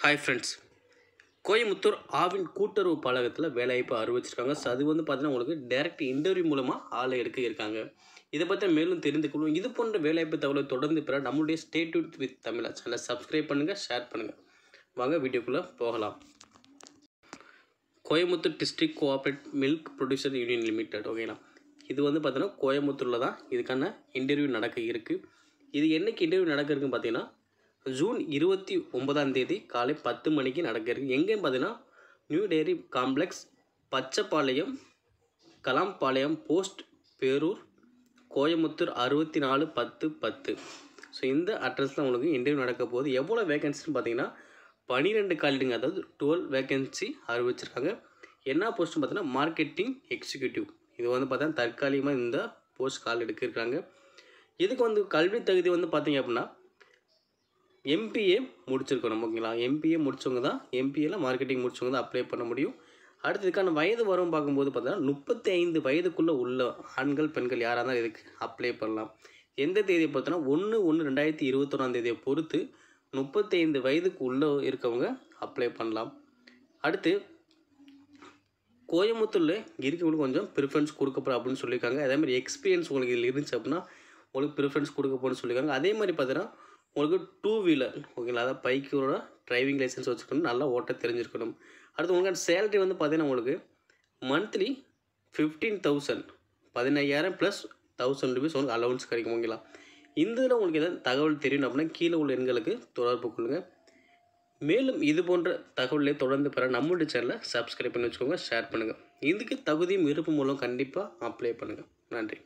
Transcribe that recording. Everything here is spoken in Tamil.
ஹாய் ஃப்ரெண்ட்ஸ் கோயம்புத்தூர் ஆவின் கூட்டுறவு பழகத்தில் வேலைவாய்ப்பு அறிவிச்சிருக்காங்க ஸோ அது வந்து பார்த்தீங்கன்னா உங்களுக்கு டேரெக்ட் இன்டர்வியூ மூலமாக ஆளை எடுக்க இருக்காங்க இதை பற்றி மேலும் தெரிந்து கொள்வோம் இது போன்ற வேலைவாய்ப்பு தகவலை தொடர்ந்து பெற நம்மளுடைய ஸ்டேட்யூட் வித் தமிழா சேனலை சப்ஸ்கிரைப் பண்ணுங்கள் ஷேர் பண்ணுங்கள் வாங்க வீடியோக்குள்ளே போகலாம் Coimbatore district cooperative milk producer union limited ஓகேங்களா இது வந்து பார்த்தீங்கன்னா கோயம்புத்தூரில் தான் இதுக்கான இன்டர்வியூ நடக்க இருக்குது இது என்றைக்கு இன்டர்வியூ நடக்க இருக்குன்னு பார்த்தீங்கன்னா ஜூன் இருபத்தி ஒன்பதாம் தேதி காலை பத்து மணிக்கு நடக்க இருக்குது எங்கேன்னு பார்த்தீங்கன்னா new dairy complex Pachapalayam Kalampalayam post Perur Coimbatore அறுபத்தி நாலு பத்து பத்து ஸோ இந்த அட்ரஸ் தான் உங்களுக்கு இன்டர்வியூ நடக்க போகுது எவ்வளோ வேகன்சின்னு பார்த்தீங்கன்னா பன்னிரெண்டு காலிடுங்க அதாவது டுவெல் வேகன்சி அறிவிச்சிருக்காங்க என்ன போஸ்ட்னு பார்த்தீங்கன்னா மார்க்கெட்டிங் எக்ஸிக்யூட்டிவ் இது வந்து பார்த்தா தற்காலிகமாக இந்த போஸ்ட் கால் எடுக்கிருக்காங்க இதுக்கு வந்து கல்வி தகுதி வந்து பார்த்தீங்க அப்படின்னா எம்பிஏ முடிச்சிருக்கணும் ஓகேங்களா எம்பிஏ முடிச்சவங்க தான் எம்பிஏல மார்க்கெட்டிங் முடிச்சவங்க தான் அப்ளை பண்ண முடியும் அடுத்ததுக்கான வயது வரும் பார்க்கும்போது பார்த்தீங்கன்னா முப்பத்தி ஐந்து வயதுக்குள்ளே உள்ள ஆண்கள் பெண்கள் யாராக இருந்தாலும் இதுக்கு அப்ளை பண்ணலாம் எந்த தேதியை பார்த்தோன்னா ஒன்று ஒன்று ரெண்டாயிரத்தி இருபத்தொன்னாம் தேதியை பொறுத்து முப்பத்தைந்து வயதுக்கு உள்ளே இருக்கவங்க அப்ளை பண்ணலாம் அடுத்து கோயம்புத்தூரில் இருக்கவங்களுக்கு கொஞ்சம் ப்ரிஃபரன்ஸ் கொடுக்க அப்படின்னு சொல்லியிருக்காங்க அதேமாதிரி எக்ஸ்பீரியன்ஸ் உங்களுக்கு இதில் இருந்துச்சு அப்படின்னா உங்களுக்கு ப்ரிஃபரன்ஸ் கொடுக்க போகணும்னு சொல்லியிருக்காங்க அதே மாதிரி பார்த்தீங்கன்னா உங்களுக்கு டூ வீலர் ஓகேங்களா அதாவது பைக்கோட டிரைவிங் லைசன்ஸ் வச்சுக்கணும் நல்லா ஓட்ட தெரிஞ்சிருக்கணும் அடுத்து உங்களுக்கு சேலரி வந்து பார்த்தீங்கன்னா உங்களுக்கு மந்த்லி ஃபிஃப்டீன் தௌசண்ட் பதினையாயிரம் ப்ளஸ் தௌசண்ட் ருபீஸ் உங்களுக்கு அலவன்ஸ் கிடைக்கும் ஓகேங்களா இந்த இதில் உங்களுக்கு எதாவது தகவல் தெரியணும் அப்படின்னா கீழே உள்ள எண்களுக்கு தொடர்பு கொள்ளுங்கள் மேலும் இது போன்ற தகவலை தொடர்ந்து பெற நம்மளுடைய சேனலை சப்ஸ்கிரைப் பண்ணி வச்சுக்கோங்க ஷேர் பண்ணுங்கள் இதுக்கு தகுதியும் விருப்பம் மூலம் கண்டிப்பாக அப்ளை பண்ணுங்கள் நன்றி